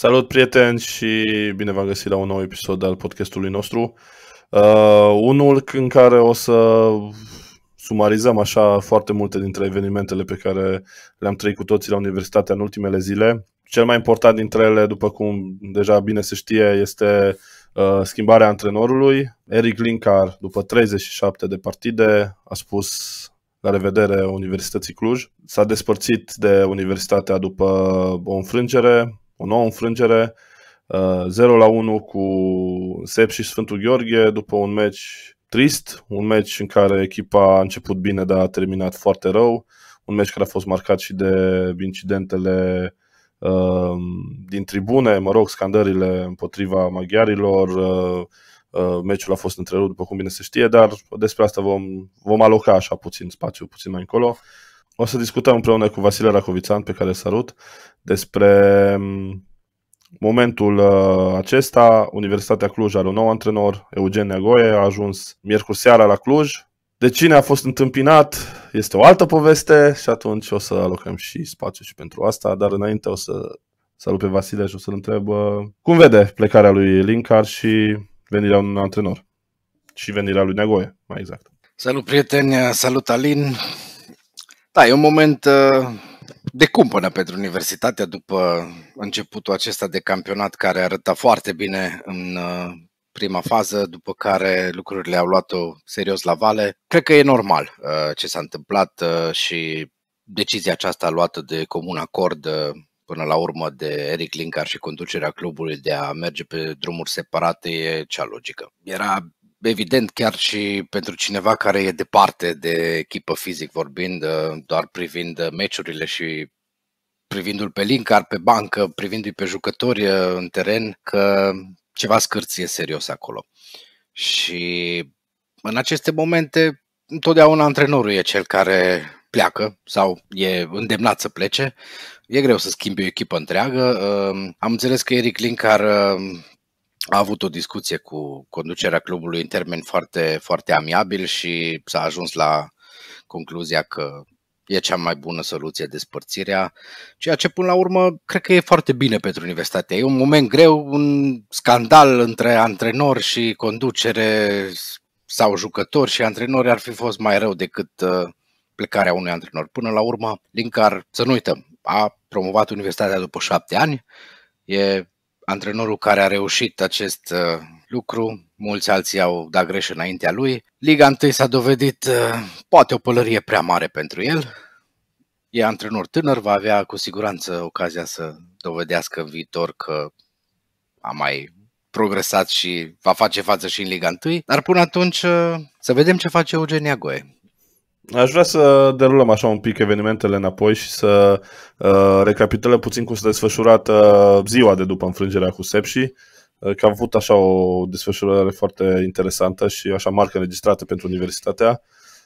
Salut prieteni și bine v-am găsit la un nou episod al podcastului nostru. Uh, unul în care o să sumarizăm așa foarte multe dintre evenimentele pe care le-am trăit cu toții la universitate în ultimele zile. Cel mai important dintre ele, după cum deja bine se știe, este uh, schimbarea antrenorului. Eric Linkar, după 37 de partide, a spus la revedere Universității Cluj. S-a despărțit de Universitatea după o înfrângere, o nouă înfrângere, 0 uh, la 1 cu Sep și Sfântul Gheorghe după un meci trist, un meci în care echipa a început bine, dar a terminat foarte rău, un meci care a fost marcat și de incidentele uh, din tribune, mă rog, scandările împotriva maghiarilor, uh, uh, meciul a fost întrerupt, după cum bine se știe, dar despre asta vom, vom aloca așa puțin spațiu, puțin mai încolo. Uh, o să discutăm împreună cu Vasile Racovițan, pe care salut, despre mm, momentul uh, acesta. Universitatea Cluj are un nou antrenor, Eugen Neagoie, a ajuns miercuri seara la Cluj. De cine a fost întâmpinat este o altă poveste și atunci o să alocăm și spațiu și pentru asta, dar înainte o să salut pe Vasile și o să-l întreb uh, cum vede plecarea lui Linkar și venirea unui antrenor și venirea lui Neagoie, mai exact. Salut prieteni, salut Alin, da, e un moment uh, de cumpănă pentru universitatea după începutul acesta de campionat care arăta foarte bine în uh, prima fază, după care lucrurile au luat-o serios la vale. Cred că e normal uh, ce s-a întâmplat și decizia aceasta luată de comun acord până la urmă de Eric Linkar și conducerea clubului de a merge pe drumuri separate e cea logică. Era evident, chiar și pentru cineva care e departe de echipă fizic vorbind, uh, doar privind uh, meciurile și privindu-l pe Linkar, pe bancă, privindu-i pe jucători uh, în teren, că ceva scârție serios acolo. Și în aceste momente, întotdeauna antrenorul e cel care pleacă sau e îndemnat să plece. E greu să schimbi o echipă întreagă. Am înțeles că Eric Linkar a avut o discuție cu conducerea clubului în termeni foarte, foarte amiabil și s-a ajuns la concluzia că e cea mai bună soluție despărțirea, ceea ce până la urmă cred că e foarte bine pentru universitate. E un moment greu, un scandal între antrenori și conducere sau jucători și antrenori ar fi fost mai rău decât uh, plecarea unui antrenor. Până la urmă, Linkar, să nu uităm, a promovat universitatea după șapte ani, e antrenorul care a reușit acest uh, lucru, mulți alții au dat greș înaintea lui. Liga 1 s-a dovedit uh, poate o pălărie prea mare pentru el. E antrenor tânăr, va avea cu siguranță ocazia să dovedească în viitor că a mai progresat și va face față și în Liga 1, dar până atunci uh, să vedem ce face Eugenia Goe. Aș vrea să derulăm așa un pic evenimentele înapoi și să uh, recapitulăm puțin cum s-a desfășurat uh, ziua de după înfrângerea cu Sepsi, uh, că a avut așa o desfășurare foarte interesantă și așa marcă înregistrată pentru universitatea.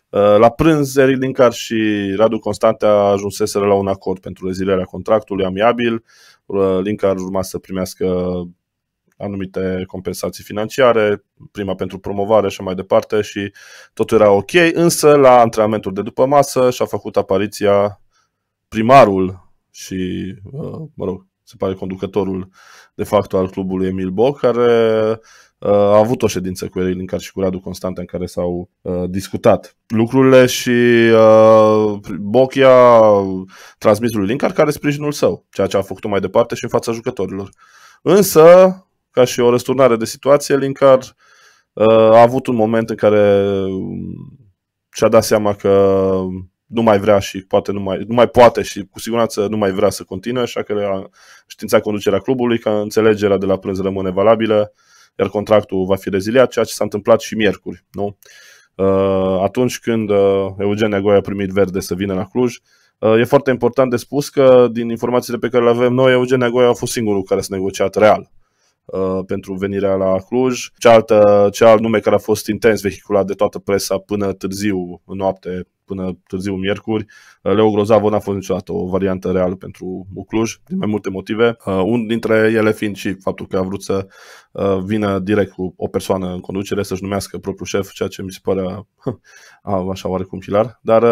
Uh, la prânz, Eric Linkar și Radu Constantea ajunseseră la un acord pentru rezilierea contractului amiabil. Uh, Linkar urma să primească anumite compensații financiare, prima pentru promovare și mai departe și totul era ok, însă la antrenamentul de după masă și-a făcut apariția primarul și, uh, mă rog, se pare conducătorul de facto al clubului Emil Boc, care uh, a avut o ședință cu Erin Lincar și cu Radu Constante în care s-au uh, discutat lucrurile și uh, Boc i-a transmis lui Lincar care sprijinul său, ceea ce a făcut mai departe și în fața jucătorilor. Însă, ca și o răsturnare de situație, Linkar uh, a avut un moment în care um, și-a dat seama că nu mai vrea și poate nu mai, nu mai poate și cu siguranță nu mai vrea să continue, așa că a știința conducerea clubului că înțelegerea de la prânz rămâne valabilă, iar contractul va fi reziliat, ceea ce s-a întâmplat și miercuri. Nu? Uh, atunci când uh, Eugen Negoi a primit verde să vină la Cluj, e foarte important de spus că din informațiile pe care le avem noi, Eugen Negoi a fost singurul care s-a negociat real Uh, pentru venirea la Cluj. Cealaltă, cealalt nume care a fost intens vehiculat de toată presa până târziu, în noapte, până târziu miercuri. Uh, Leo Grozavo n-a fost niciodată o variantă reală pentru Cluj, din mai multe motive. Uh, un dintre ele fiind și faptul că a vrut să vină direct cu o persoană în conducere, să-și numească propriul șef, ceea ce mi se pare așa oarecum hilar. Dar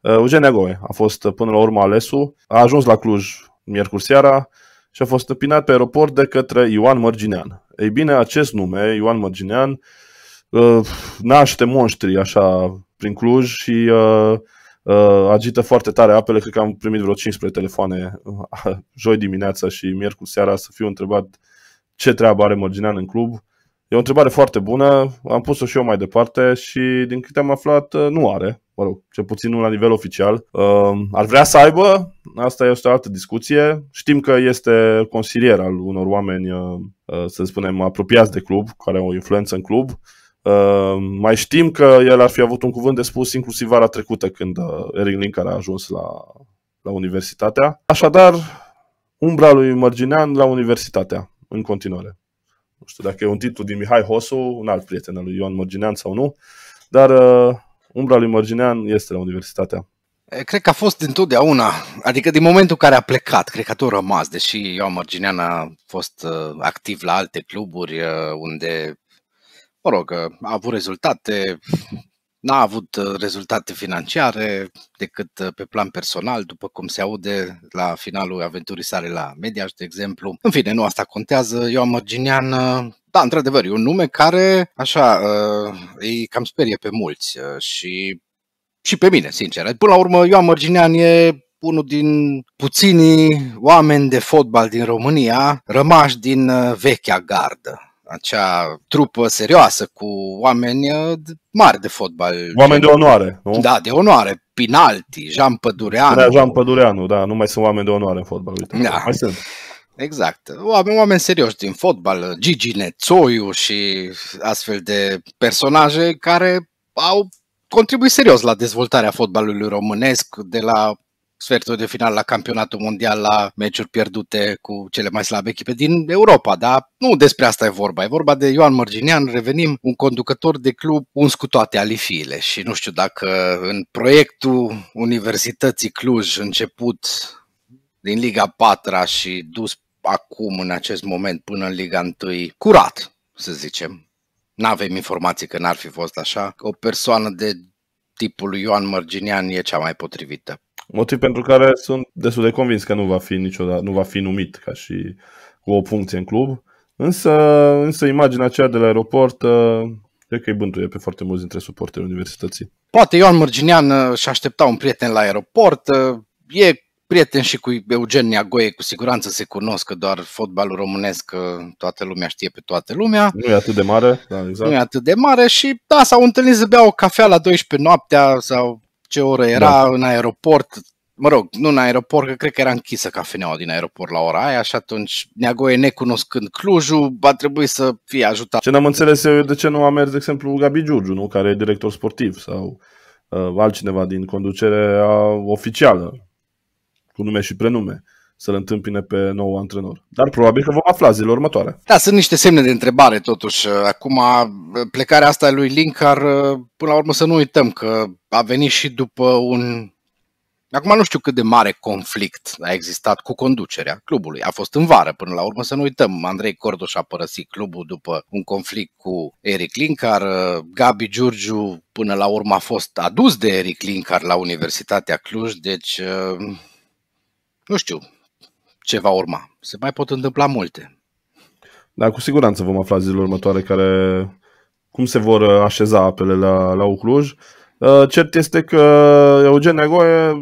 Eugenia Goe a fost până la urmă alesul, a ajuns la Cluj miercuri seara, și a fost stăpinat pe aeroport de către Ioan Mărginean. Ei bine, acest nume, Ioan Mărginean, uh, naște monștri așa prin Cluj și uh, uh, agită foarte tare apele. Cred că am primit vreo 15 telefoane joi dimineața și miercuri seara să fiu întrebat ce treabă are Mărginean în club E o întrebare foarte bună, am pus-o și eu mai departe și din câte am aflat uh, nu are, mă rog, cel puțin nu la nivel oficial. Uh, ar vrea să aibă, asta este o altă discuție. Știm că este consilier al unor oameni, uh, uh să spunem, apropiați de club, care au o influență în club. Uh, mai știm că el ar fi avut un cuvânt de spus inclusiv vara trecută când uh, Eric Linkar a ajuns la, la universitatea. Așadar, umbra lui Mărginean la universitatea, în continuare știu dacă e un titlu din Mihai Hosu, un alt prieten al lui Ion Mărginean sau nu, dar uh, umbra lui Mărginean este la Universitatea. Cred că a fost întotdeauna adică din momentul în care a plecat, cred că a tot rămas, deși Ioan Mărginean a fost uh, activ la alte cluburi uh, unde, mă rog, uh, a avut rezultate, n-a avut uh, rezultate financiare decât uh, pe plan personal, după cum se aude la finalul aventurii sale la Mediaș, de exemplu. În fine, nu asta contează. Eu am Mărginian, uh, da, într-adevăr, e un nume care, așa, îi cam sperie pe mulți și, și pe mine, sincer. Până la urmă, am Mărginian e unul din puținii oameni de fotbal din România rămași din vechea gardă acea trupă serioasă cu oameni uh, mari de fotbal. Oameni de onoare, nu? Da, de onoare. Pinalti, Jean Pădureanu. Da, Jean Pădureanu, da, nu mai sunt oameni de onoare în fotbal, uite. Da. Mai sunt. Exact. Oameni, oameni serioși din fotbal, uh, Gigi Nețoiu și astfel de personaje care au contribuit serios la dezvoltarea fotbalului românesc de la sfertul de final la campionatul mondial, la meciuri pierdute cu cele mai slabe echipe din Europa, dar nu despre asta e vorba. E vorba de Ioan Mărginean, revenim, un conducător de club uns cu toate alifiile și nu știu dacă în proiectul Universității Cluj început din Liga 4 și dus acum în acest moment până în Liga 1 curat, să zicem. Nu avem informații că n-ar fi fost așa. O persoană de tipul lui Ioan Mărginian e cea mai potrivită Motiv pentru care sunt destul de convins că nu va fi niciodată, nu va fi numit ca și cu o funcție în club. Însă, însă imaginea aceea de la aeroport uh, cred că îi bântuie pe foarte mulți dintre suporterii universității. Poate Ioan Mărginean uh, și aștepta un prieten la aeroport. Uh, e prieten și cu Eugen Neagoie, cu siguranță se cunosc, că doar fotbalul românesc toată lumea știe pe toată lumea. Nu e atât de mare, da, exact. Nu e atât de mare și da, s-au întâlnit să bea o cafea la 12 noaptea sau ce oră era, da. în aeroport, mă rog, nu în aeroport, că cred că era închisă cafeneaua din aeroport la ora aia și atunci Neagoe, necunoscând Clujul, a trebuit să fie ajutat. Ce n-am înțeles eu de ce nu a mers, de exemplu, Gabi Giurgiu, nu? care e director sportiv sau uh, altcineva din conducerea oficială, cu nume și prenume să-l întâmpine pe nou antrenor. Dar probabil că vom afla zilele următoare. Da, sunt niște semne de întrebare totuși. Acum, plecarea asta lui Linkar, până la urmă să nu uităm că a venit și după un Acum nu știu cât de mare conflict a existat cu conducerea clubului. A fost în vară până la urmă, să nu uităm. Andrei Cordoș a părăsit clubul după un conflict cu Eric Linkar. Gabi Giurgiu până la urmă a fost adus de Eric Linkar la Universitatea Cluj, deci nu știu, ce va urma. Se mai pot întâmpla multe. Da, cu siguranță vom afla zilele următoare care, cum se vor uh, așeza apele la, la Ucluj. Uh, cert este că Eugen Negoe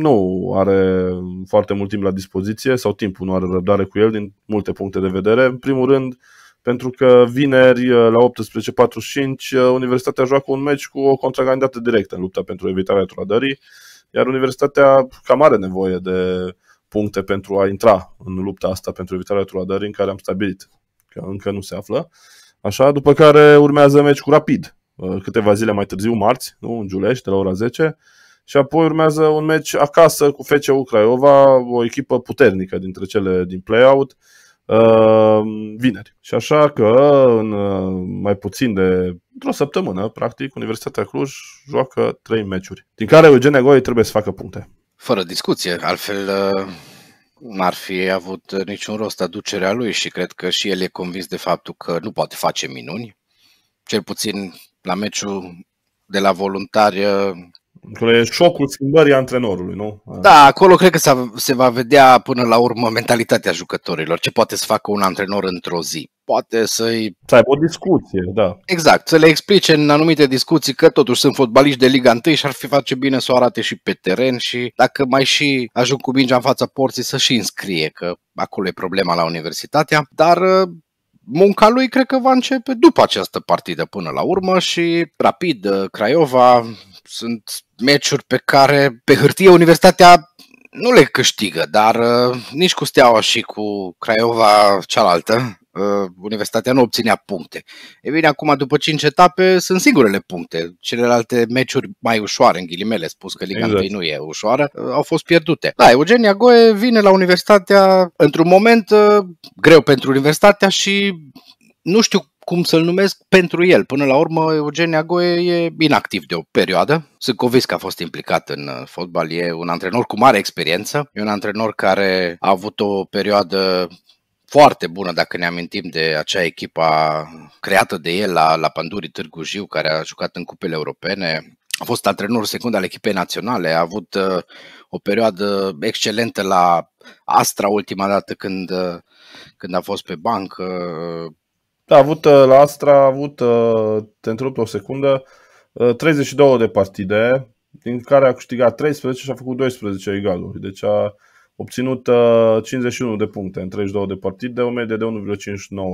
nu are foarte mult timp la dispoziție sau timpul nu are răbdare cu el din multe puncte de vedere. În primul rând, pentru că vineri uh, la 18.45 Universitatea joacă un meci cu o contracandidată directă în lupta pentru evitarea trudării, iar Universitatea cam are nevoie de uh, puncte pentru a intra în lupta asta pentru evitarea trudării în care am stabilit că încă nu se află. Așa, după care urmează meci cu Rapid, uh, câteva zile mai târziu, marți, nu? în Giulești, de la ora 10. Și apoi urmează un meci acasă cu FCU Craiova, o echipă puternică dintre cele din play-out, uh, vineri. Și așa că în uh, mai puțin de într-o săptămână, practic, Universitatea Cluj joacă trei meciuri, din care Eugenia Goi trebuie să facă puncte. Fără discuție, altfel uh, n-ar fi avut uh, niciun rost aducerea lui și cred că și el e convins de faptul că nu poate face minuni. Cel puțin la meciul de la voluntari uh, Acolo e șocul schimbării antrenorului, nu? Da, acolo cred că se va vedea până la urmă mentalitatea jucătorilor, ce poate să facă un antrenor într-o zi. Poate să-i... Să aibă o discuție, da. Exact, să le explice în anumite discuții că totuși sunt fotbaliști de Liga 1 și ar fi face bine să o arate și pe teren și dacă mai și ajung cu mingea în fața porții să și înscrie, că acolo e problema la universitatea, dar ă, munca lui cred că va începe după această partidă până la urmă și rapid ă, Craiova sunt meciuri pe care pe hârtie Universitatea nu le câștigă, dar uh, nici cu Steaua și cu Craiova cealaltă, uh, Universitatea nu obținea puncte. E bine, acum după 5 etape sunt singurele puncte. Celelalte meciuri mai ușoare, în ghilimele, spus că Liga exact. nu e ușoară, uh, au fost pierdute. Da, Eugenia Goe vine la Universitatea într-un moment uh, greu pentru Universitatea și nu știu cum să-l numesc, pentru el. Până la urmă, Eugen Agoe e inactiv de o perioadă. Sunt convins că a fost implicat în uh, fotbal. E un antrenor cu mare experiență. E un antrenor care a avut o perioadă foarte bună, dacă ne amintim de acea echipă creată de el la, la Pandurii Târgu Jiu, care a jucat în cupele europene, a fost antrenor secund al echipei naționale, a avut uh, o perioadă excelentă la Astra ultima dată când, uh, când a fost pe bancă, uh, da, a avut uh, la Astra, a avut, uh, te întrerup o secundă, 32 uh, de partide, din care a câștigat 13 și a făcut 12 egaluri. Deci a obținut 51 de puncte în 32 de partide, o medie de 1,59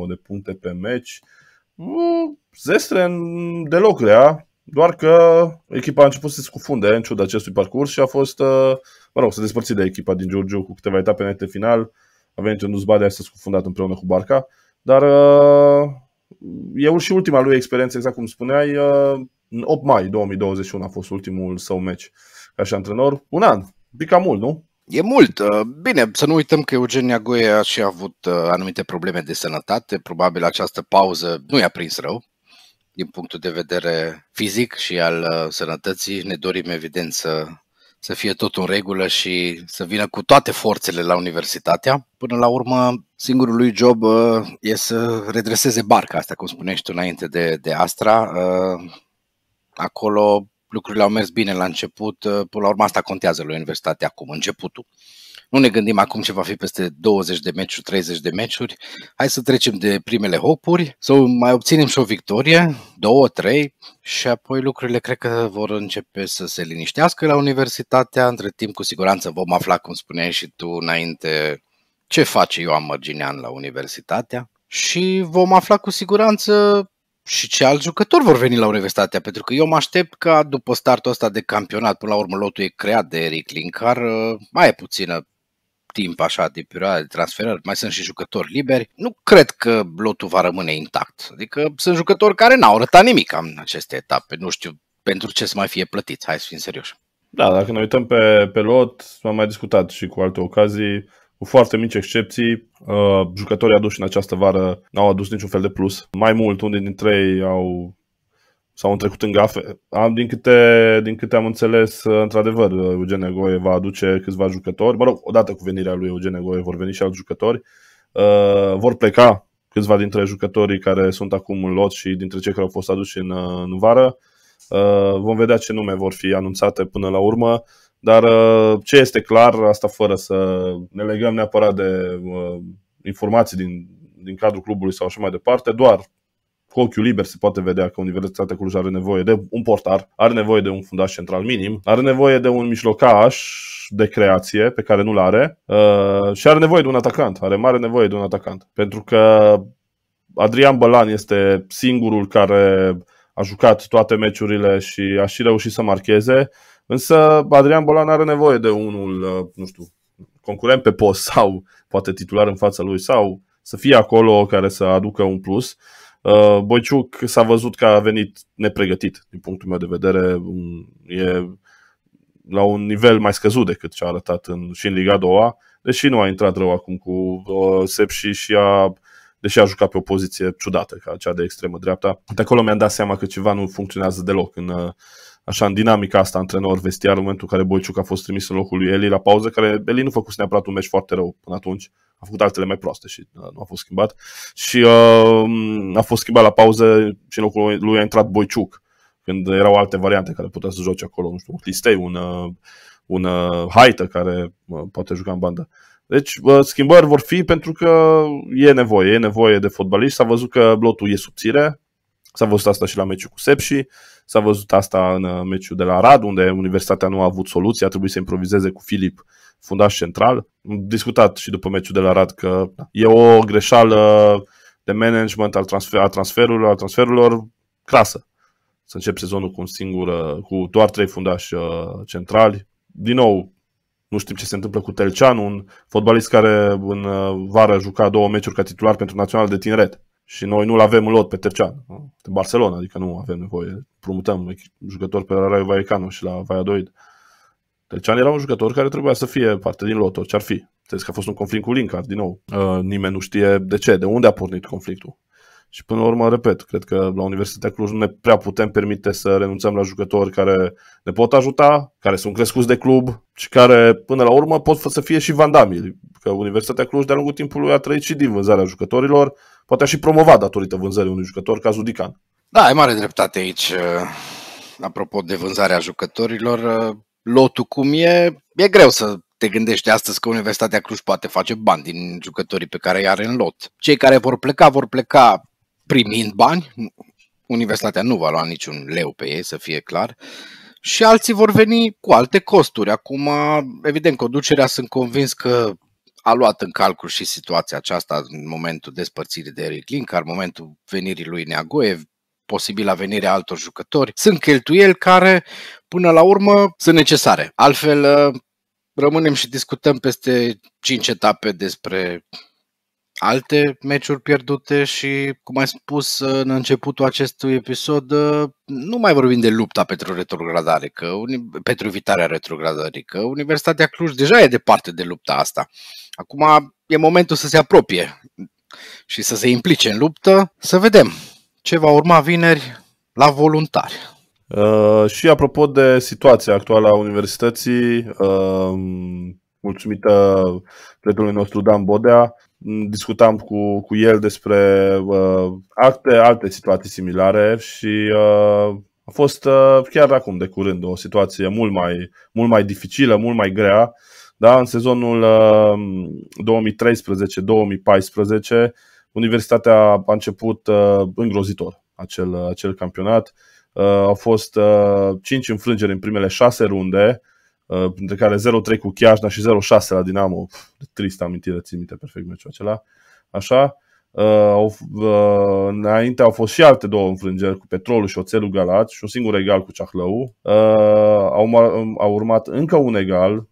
de puncte pe meci. Zestre deloc rea, doar că echipa a început să se scufunde în ciuda acestui parcurs și a fost, mă rog, să despărți de echipa din Giurgiu cu câteva etape înainte final. A venit un Uzbadea să se scufundat împreună cu Barca. Dar uh, e și ultima lui experiență, exact cum spuneai, uh, în 8 mai 2021 a fost ultimul său meci ca și antrenor. Un an, pica mult, nu? E mult. Uh, bine, să nu uităm că Eugen Neagoe a și avut anumite probleme de sănătate. Probabil această pauză nu i-a prins rău din punctul de vedere fizic și al sănătății. Ne dorim, evident, să să fie tot în regulă și să vină cu toate forțele la universitatea. Până la urmă, singurul lui job uh, e să redreseze barca asta, cum spuneai tu înainte de, de Astra. Uh, acolo lucrurile au mers bine la început, uh, până la urmă asta contează la universitate acum, începutul. Nu ne gândim acum ce va fi peste 20 de meciuri, 30 de meciuri. Hai să trecem de primele hopuri, să mai obținem și o victorie, două, trei, și apoi lucrurile cred că vor începe să se liniștească la universitatea. Între timp, cu siguranță vom afla, cum spuneai și tu înainte, ce face Ioan Mărginean la universitatea și vom afla cu siguranță și ce alți jucători vor veni la universitatea, pentru că eu mă aștept ca după startul ăsta de campionat, până la urmă lotul e creat de Eric Lincar, mai e puțină timp așa de perioada de transferări, mai sunt și jucători liberi, nu cred că lotul va rămâne intact. Adică sunt jucători care n-au arătat nimic în aceste etape, nu știu pentru ce să mai fie plătit hai să fim serioși. Da, dacă ne uităm pe, pe lot, am mai discutat și cu alte ocazii, cu foarte mici excepții, uh, jucătorii aduși în această vară n-au adus niciun fel de plus. Mai mult, unii dintre ei au sau au trecut în gafe. Am, din, câte, din câte am înțeles, într-adevăr, Eugen Egoe va aduce câțiva jucători. Mă rog, odată cu venirea lui Eugen Egoe vor veni și alți jucători. Uh, vor pleca câțiva dintre jucătorii care sunt acum în lot și dintre cei care au fost aduși în, uh, în vară. Uh, vom vedea ce nume vor fi anunțate până la urmă, dar uh, ce este clar, asta fără să ne legăm neapărat de uh, informații din, din cadrul clubului sau așa mai departe, doar cu ochiul liber se poate vedea că Universitatea Cluj are nevoie de un portar, are nevoie de un fundaș central minim, are nevoie de un mijlocaș de creație pe care nu-l are uh, și are nevoie de un atacant, are mare nevoie de un atacant. Pentru că Adrian Bălan este singurul care a jucat toate meciurile și a și reușit să marcheze, însă Adrian Bălan are nevoie de unul, uh, nu știu, concurent pe post sau poate titular în fața lui sau să fie acolo care să aducă un plus. Uh, Uh, Boiciuc s-a văzut că a venit nepregătit, din punctul meu de vedere. E la un nivel mai scăzut decât ce a arătat în, și în Liga 2 deși nu a intrat rău acum cu uh, Sepsi și a, deși a jucat pe o poziție ciudată, ca cea de extremă dreapta. De acolo mi-am dat seama că ceva nu funcționează deloc în, uh, așa în dinamica asta antrenor vestiar în momentul în care Boiciuc a fost trimis în locul lui Eli la pauză, care Eli nu a făcut neapărat un meci foarte rău până atunci, a făcut altele mai proaste și uh, nu a fost schimbat și uh, a fost schimbat la pauză și în locul lui a intrat Boiciuc când erau alte variante care puteau să joace acolo, nu știu, un Listei, un, uh, un uh, Haită care uh, poate juca în bandă. Deci uh, schimbări vor fi pentru că e nevoie, e nevoie de fotbalist. s-a văzut că blotul e subțire, S-a văzut asta și la meciul cu Sepsi, s-a văzut asta în uh, meciul de la Rad, unde Universitatea nu a avut soluție, a trebuit să improvizeze cu Filip, fundaș central. Am discutat și după meciul de la Rad că da, e o greșeală de management al transfer, a transferurilor, al transferurilor clasă. Să încep sezonul cu un singur, uh, cu doar trei fundași uh, centrali. Din nou, nu știm ce se întâmplă cu Telcean, un fotbalist care în vară juca două meciuri ca titular pentru Național de Tineret și noi nu-l avem în lot pe Tercean, în da? Barcelona, adică nu avem nevoie. Promutăm jucători pe la Raio Vallecano și la Valladolid. Tercean era un jucător care trebuia să fie parte din lot, orice ar fi. Trebuie că a fost un conflict cu Lincar, din nou. Uh, nimeni nu știe de ce, de unde a pornit conflictul și până la urmă, repet, cred că la Universitatea Cluj nu ne prea putem permite să renunțăm la jucători care ne pot ajuta, care sunt crescuți de club și care până la urmă pot să fie și vandamili. Că Universitatea Cluj de-a lungul timpului a trăit și din vânzarea jucătorilor, poate a și promovat datorită vânzării unui jucător ca Zudican. Da, ai mare dreptate aici. Uh, apropo de vânzarea jucătorilor, uh, lotul cum e, e greu să te gândești astăzi că Universitatea Cluj poate face bani din jucătorii pe care îi are în lot. Cei care vor pleca, vor pleca primind bani, universitatea nu va lua niciun leu pe ei, să fie clar, și alții vor veni cu alte costuri. Acum, evident, conducerea sunt convins că a luat în calcul și situația aceasta în momentul despărțirii de Eric Linkar, în momentul venirii lui Neagoe, posibil venire altor jucători. Sunt cheltuieli care, până la urmă, sunt necesare. Altfel, rămânem și discutăm peste 5 etape despre alte meciuri pierdute și, cum ai spus în începutul acestui episod, nu mai vorbim de lupta pentru retrogradare, că, pentru evitarea retrogradării, că Universitatea Cluj deja e departe de lupta asta. Acum e momentul să se apropie și să se implice în luptă. Să vedem ce va urma vineri la voluntari. Uh, și apropo de situația actuală a universității, uh, mulțumită prietenului nostru Dan Bodea, discutam cu, cu el despre uh, alte, alte situații similare și uh, a fost uh, chiar acum de curând o situație mult mai, mult mai dificilă, mult mai grea. Da? În sezonul uh, 2013-2014 Universitatea a început uh, îngrozitor acel, acel campionat. Uh, au fost uh, 5 înfrângeri în primele 6 runde, uh, Uh, printre care 0-3 cu Chiajna și 0-6 la Dinamo, trist amintire, țin minte perfect meciul acela, așa, Uh, uh, înainte au fost și alte două înfrângeri cu Petrolul și Oțelul Galați și un singur egal cu Ceahlău. Uh, au, um, au urmat încă un egal,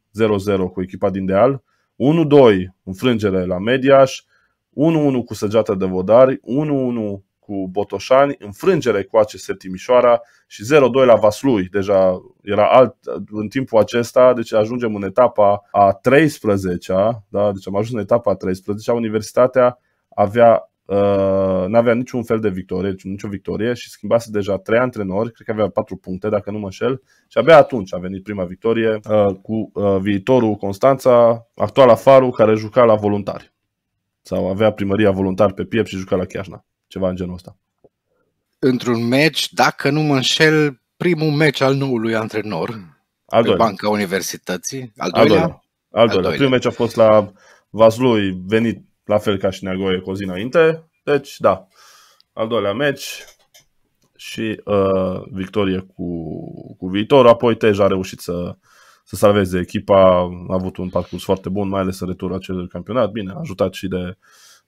0-0 cu echipa din Deal, 1-2 înfrângere la Mediaș, 1-1 cu Săgeata de Vodari, 1-1 cu Botoșani, înfrângere cu ACS Timișoara și 0-2 la Vaslui. Deja era alt în timpul acesta, deci ajungem în etapa a 13-a, da? deci am ajuns în etapa a 13-a, Universitatea avea Uh, nu avea niciun fel de victorie, deci nicio victorie și schimbase deja trei antrenori, cred că avea patru puncte, dacă nu mă înșel, și abia atunci a venit prima victorie uh, cu uh, viitorul Constanța, actuala Faru, care juca la voluntari sau avea primăria voluntar pe piept și juca la Chiajna ceva în genul ăsta. Într-un meci, dacă nu mă înșel, primul meci al noului antrenor al pe banca universității. Al doilea? Al doilea. Al doilea. doilea. Primul meci a fost la Vaslui, venit la fel ca și Neagoie cu o zi înainte. Deci, da, al doilea meci și uh, victorie cu, cu viitor. Apoi Tej a reușit să, să salveze echipa. A avut un parcurs foarte bun, mai ales în returul acel campionat. Bine, a ajutat și de uh,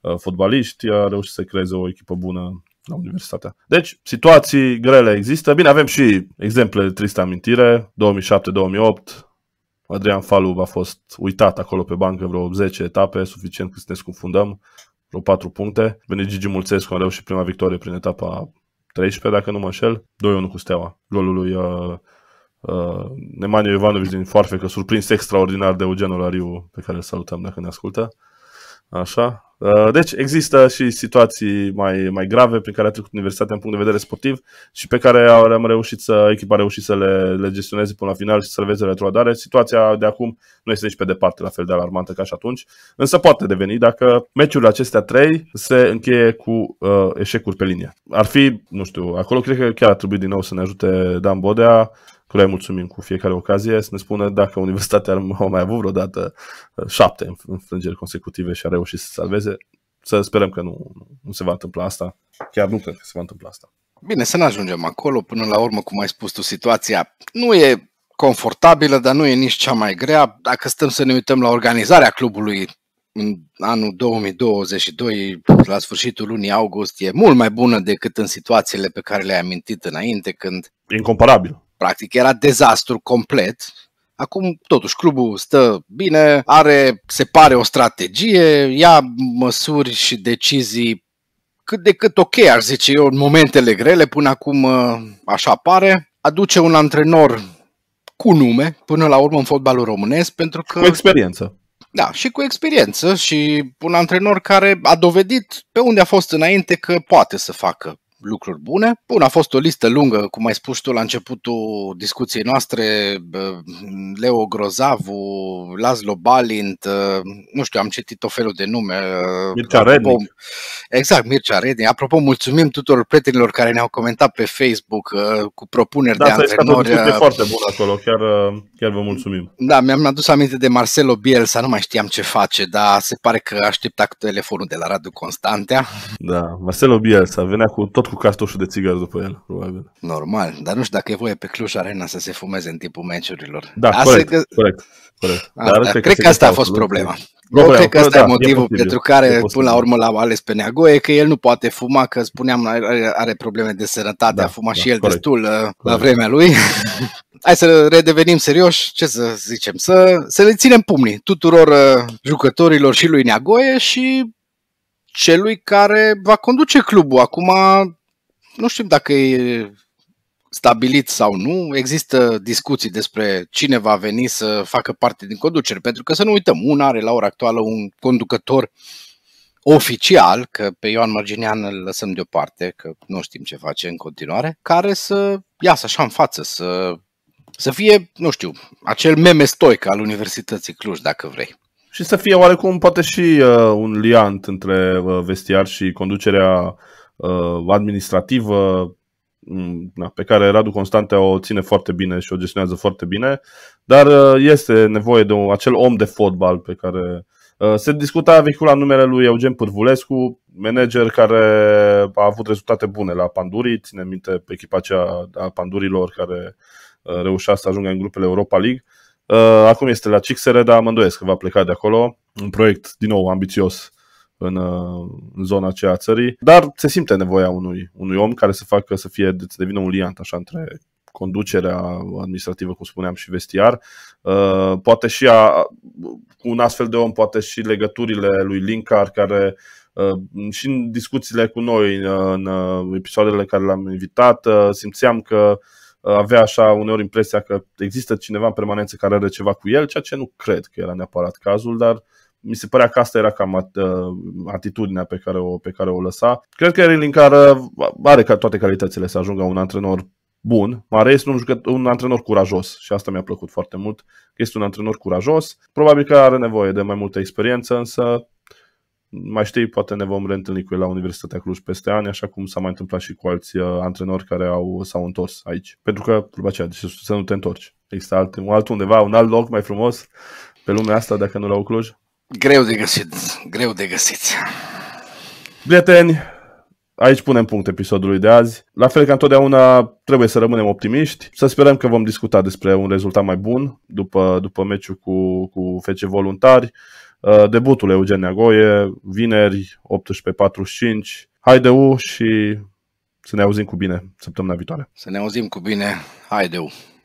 Uh, fotbaliști, a reușit să creeze o echipă bună la universitatea. Deci, situații grele există. Bine, avem și exemple de tristă amintire. 2007-2008, Adrian Falu a fost uitat acolo pe bancă vreo 10 etape, suficient cât să ne scufundăm, vreo 4 puncte. Veni Gigi Mulțescu, a reușit prima victorie prin etapa 13, dacă nu mă înșel, 2-1 cu Steaua. Golul lui uh, uh, Nemanja Ivanovic din Foarfecă, surprins extraordinar de Eugen Olariu, pe care îl salutăm dacă ne ascultă. Așa. Uh, deci există și situații mai, mai grave prin care a trecut universitatea în punct de vedere sportiv și pe care am reușit să, echipa a reușit să le, le gestioneze până la final și să salveze retroadare. Situația de acum nu este nici pe departe la fel de alarmantă ca și atunci, însă poate deveni dacă meciurile acestea trei se încheie cu uh, eșecuri pe linie. Ar fi, nu știu, acolo cred că chiar ar trebui din nou să ne ajute Dan Bodea căruia mulțumim cu fiecare ocazie, să ne spună dacă universitatea a mai avut vreodată uh, șapte înfrângeri consecutive și a reușit să salveze. Să sperăm că nu, nu se va întâmpla asta. Chiar nu cred că se va întâmpla asta. Bine, să ne ajungem acolo. Până la urmă, cum ai spus tu, situația nu e confortabilă, dar nu e nici cea mai grea. Dacă stăm să ne uităm la organizarea clubului în anul 2022, la sfârșitul lunii august, e mult mai bună decât în situațiile pe care le-ai amintit înainte, când... Incomparabil practic era dezastru complet. Acum, totuși, clubul stă bine, are, se pare, o strategie, ia măsuri și decizii cât de cât ok, aș zice eu, în momentele grele, până acum ă, așa pare. Aduce un antrenor cu nume, până la urmă, în fotbalul românesc, pentru că... Cu experiență. Da, și cu experiență și un antrenor care a dovedit pe unde a fost înainte că poate să facă lucruri bune. Bun, a fost o listă lungă, cum ai spus tu la începutul discuției noastre, Leo Grozavu, Laszlo Balint, ă, nu știu, am citit o felul de nume. Ă, Mircea apropo, Exact, Mircea Rednic. Apropo, mulțumim tuturor prietenilor care ne-au comentat pe Facebook ă, cu propuneri da, de antrenori. Da, foarte bun acolo, chiar, chiar vă mulțumim. Da, mi-am adus aminte de Marcelo Bielsa, nu mai știam ce face, dar se pare că aștepta telefonul de la Radu Constantea. Da, Marcelo Bielsa venea cu tot tot cu cartoșul de țigară după el, probabil. Normal, dar nu știu dacă e voie pe Cluj Arena să se fumeze în timpul meciurilor. Da, asta corect, că... corect, corect. A, dar da, cred că, că asta a fost problema. Nu cred că, că asta da, e motivul e pentru care e până la urmă l au ales pe Neagoe, că el nu poate fuma, că spuneam are, are probleme de sănătate, da, a fumat da, și el corect, destul uh, corect. la vremea lui. Hai să redevenim serioși, ce să zicem, să, să le ținem pumnii tuturor uh, jucătorilor și lui Neagoe și celui care va conduce clubul. Acum nu știm dacă e stabilit sau nu, există discuții despre cine va veni să facă parte din conducere, pentru că să nu uităm, una are la ora actuală un conducător oficial, că pe Ioan Marginian îl lăsăm deoparte, că nu știm ce face în continuare, care să iasă așa în față, să, să fie, nu știu, acel meme stoic al Universității Cluj, dacă vrei. Și să fie oarecum poate și uh, un liant între uh, vestiar și conducerea uh, Uh, administrativă mm, pe care Radu Constantea o ține foarte bine și o gestionează foarte bine, dar uh, este nevoie de un, acel om de fotbal pe care uh, se discuta vehicula numele lui Eugen Pârvulescu, manager care a avut rezultate bune la Pandurii, ține minte pe echipa aceea a Pandurilor care reușea să ajungă în grupele Europa League. Acum este la Cixere, dar mă îndoiesc că va pleca de acolo. Un proiect, din nou, ambițios în, uh, în zona aceea a țării, dar se simte nevoia unui, unui om care să facă să fie, să devină un liant așa între conducerea administrativă, cum spuneam, și vestiar. Uh, poate și a, cu un astfel de om, poate și legăturile lui Linkar, care uh, și în discuțiile cu noi, uh, în uh, episoadele care l-am invitat, simțeam că avea așa uneori impresia că există cineva în permanență care are ceva cu el, ceea ce nu cred că era neapărat cazul, dar uh, mi se părea că asta era cam uh, atitudinea pe care o, pe care o lăsa. Cred că Erling Linkar are toate calitățile să ajungă un antrenor bun. Mare este un, jucător, un antrenor curajos și asta mi-a plăcut foarte mult. Este un antrenor curajos. Probabil că are nevoie de mai multă experiență, însă mai știi, poate ne vom reîntâlni cu el la Universitatea Cluj peste ani, așa cum s-a mai întâmplat și cu alți uh, antrenori care au, s-au întors aici. Pentru că, după aceea, deci să nu te întorci. Există alt, altundeva, un alt loc mai frumos pe lumea asta, dacă nu la Cluj. Greu de găsit, greu de găsit. Prieteni, aici punem punct episodului de azi. La fel ca întotdeauna, trebuie să rămânem optimiști, să sperăm că vom discuta despre un rezultat mai bun după, după meciul cu, cu FC Voluntari. Uh, debutul Eugen Neagoie, vineri 18.45. U și să ne auzim cu bine săptămâna viitoare. Să ne auzim cu bine. U.